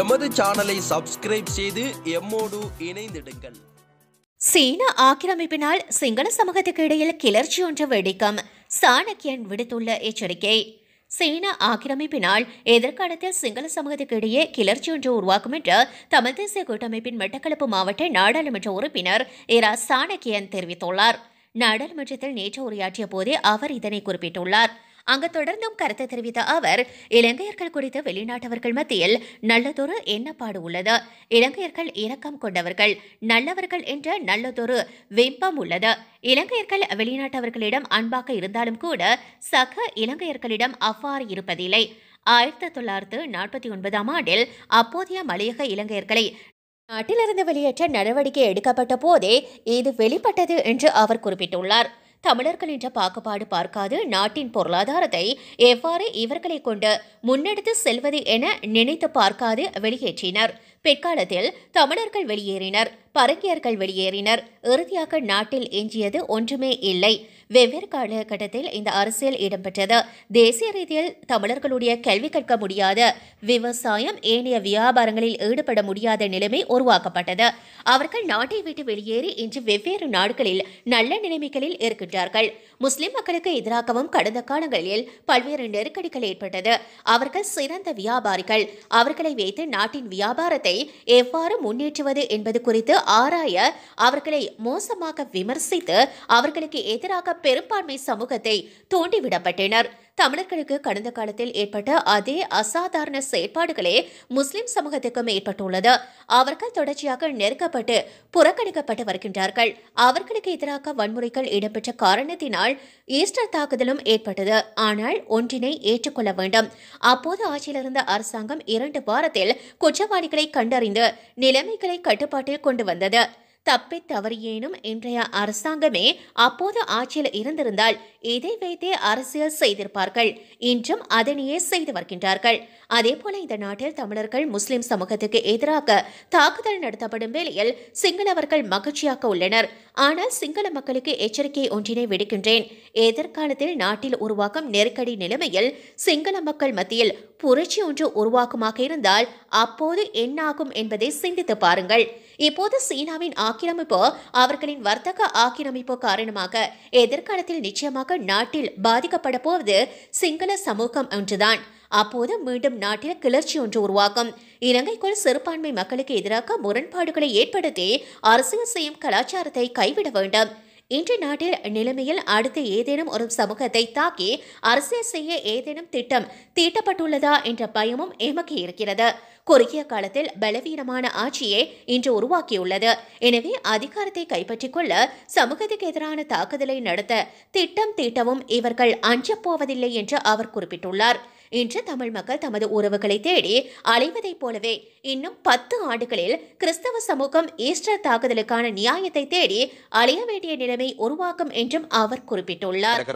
எமது சேனலை சப்ஸ்கிரைப் செய்து எம்மோடு இணைந்திடுங்கள் சீன ஆக்கிரமிப்பினால் சிங்கள சமூகத்துக்கு இடையில் கிளர்ச்சி ஒன்று வெடிக்கும் சாணக்கியன் விடுத்துள்ள எச்சரிக்கை சீன ஆக்கிரமிப்பினால் எதிர்காலத்தில் சிங்கள சமூகத்துக்கு இடையே கிளர்ச்சி ஒன்று உருவாக்கும் என்று தமிழ் தேசிய கூட்டமைப்பின் மட்டக்களப்பு மாவட்ட நாடாளுமன்ற உறுப்பினர் இரா சாணக்கியன் தெரிவித்துள்ளார் நாடாளுமன்றத்தில் நேற்று உரையாற்றிய போதே அவர் இதனை குறிப்பிட்டுள்ளார் அங்கு தொடர்ந்தும் கருத்து தெரிவித்த அவர் இலங்கையர்கள் குறித்து வெளிநாட்டவர்கள் மத்தியில் நல்லதொரு எண்ணப்பாடு உள்ளது இலங்கையர்கள் இரக்கம் கொண்டவர்கள் நல்லவர்கள் என்ற நல்லதொரு வெம்பம் உள்ளது இலங்கையர்கள் வெளிநாட்டவர்களிடம் அன்பாக இருந்தாலும் கூட சக இலங்கையர்களிடம் அவ்வாறு இருப்பதில்லை ஆயிரத்தி தொள்ளாயிரத்து நாற்பத்தி ஒன்பதாம் ஆண்டில் அப்போதைய மலையக இலங்கையர்களை நாட்டிலிருந்து வெளியேற்ற நடவடிக்கை எடுக்கப்பட்ட போதே இது வெளிப்பட்டது என்று அவர் குறிப்பிட்டுள்ளார் தமிழர்கள் என்ற பாகுபாடு பார்க்காது நாட்டின் பொருளாதாரத்தை எவ்வாறு இவர்களை கொண்டு முன்னெடுத்து செல்வது என நினைத்து பார்க்காது வெளியேற்றினர் பிற்காலத்தில் தமிழர்கள் வெளியேறினர் பரங்கியர்கள் வெளியேறினர் இறுதியாக நாட்டில் எஞ்சியது ஒன்றுமே இல்லை வெவ்வேறு காலகட்டத்தில் இந்த அரசியல் இடம்பெற்றது தேசிய ரீதியில் தமிழர்களுடைய கல்வி கற்க முடியாத விவசாயம் ஏனைய வியாபாரங்களில் ஈடுபட முடியாத நிலைமை உருவாக்கப்பட்டது அவர்கள் நாட்டை விட்டு வெளியேறி இன்று வெவ்வேறு நாடுகளில் நல்ல நிலைமைகளில் இருக்கின்றார்கள் முஸ்லிம் மக்களுக்கு எதிராகவும் கடந்த காலங்களில் பல்வேறு நெருக்கடிகள் ஏற்பட்டது அவர்கள் சிறந்த வியாபாரிகள் அவர்களை வைத்து நாட்டின் வியாபாரத்தை எவ்வாறு முன்னேற்றுவது என்பது குறித்து ஆராய அவர்களை மோசமாக விமர்சித்து அவர்களுக்கு எதிராக பெரும்பான்மை சமூகத்தை தூண்டிவிடப்பட்டனர் தமிழர்களுக்கு கடந்த காலத்தில் ஏற்பட்ட அதே அசாதாரண செயற்பாடுகளே முஸ்லிம் சமூகத்துக்கும் ஏற்பட்டுள்ளது அவர்கள் தொடர்ச்சியாக நெருக்கப்பட்டு புறக்கணிக்கப்பட்டு வருகின்றார்கள் அவர்களுக்கு எதிராக வன்முறைகள் இடம்பெற்ற காரணத்தினால் ஈஸ்டர் தாக்குதலும் ஏற்பட்டது ஆனால் ஒன்றினை ஏற்றுக்கொள்ள வேண்டும் அப்போது ஆட்சியிலிருந்த அரசாங்கம் இரண்டு வாரத்தில் குற்றவாளிகளை கண்டறிந்து நிலைமைகளை கட்டுப்பாட்டில் கொண்டு வந்தது தப்பி தவறியேனும் இன்றைய அரசாங்கமே அப்போது ஆட்சியில் இருந்திருந்தால் இதை வைத்தே அரசியல் செய்திருப்பார்கள் இன்றும் அதனையே செய்து வருகின்றார்கள் அதேபோல இந்த நாட்டில் தமிழர்கள் முஸ்லிம் சமூகத்துக்கு எதிராக தாக்குதல் நடத்தப்படும் வேளையில் சிங்களவர்கள் மகிழ்ச்சியாக உள்ளனர் ஆனால் சிங்கள மக்களுக்கு எச்சரிக்கை ஒன்றினை விடுக்கின்றேன் எதிர்காலத்தில் நாட்டில் உருவாக்கும் நெருக்கடி நிலைமையில் சிங்கள மக்கள் மத்தியில் புரட்சி ஒன்று உருவாக்குமாக இருந்தால் அப்போது என்னாகும் என்பதை சிந்தித்து பாருங்கள் இப்போது சீனாவின் ஆக்கிரமிப்பு அவர்களின் வர்த்தக ஆக்கிரமிப்பு காரணமாக எதிர்காலத்தில் நிச்சயமாக அதிகமாக நாட்டில் பாதிக்கப்பட போவது சிங்கள சமூகம் என்றுதான் அப்போது மீண்டும் நாட்டில் கிளர்ச்சி ஒன்று உருவாகும் இலங்கைக்குள் சிறுபான்மை மக்களுக்கு எதிராக முரண்பாடுகளை ஏற்படுத்தி அரசியல் செய்யும் கலாச்சாரத்தை கைவிட வேண்டும் இன்று நாட்டில் நிலைமையில் அடுத்து ஏதேனும் ஒரு சமூகத்தை தாக்கி அரசியல் செய்ய ஏதேனும் திட்டம் தீட்டப்பட்டுள்ளதா என்ற பயமும் எமக்கு இருக்கிறது குறுகிய காலத்தில் பலவீனமான ஆட்சியே இன்று உருவாக்கியுள்ளது எனவே அதிகாரத்தை கைப்பற்றிக் கொள்ள சமூகத்துக்கு எதிரான தாக்குதலை நடத்த திட்டம் தீட்டவும் இவர்கள் அஞ்சப்போவதில்லை என்று அவர் குறிப்பிட்டுள்ளார் இன்று தமிழ் மக்கள் தமது உறவுகளை தேடி அலைவதைப் போலவே இன்னும் பத்து ஆண்டுகளில் கிறிஸ்தவ சமூகம் ஈஸ்டர் தாக்குதலுக்கான நியாயத்தை தேடி அலைய வேண்டிய நிலைமை உருவாக்கும் என்றும் அவர் குறிப்பிட்டுள்ளார்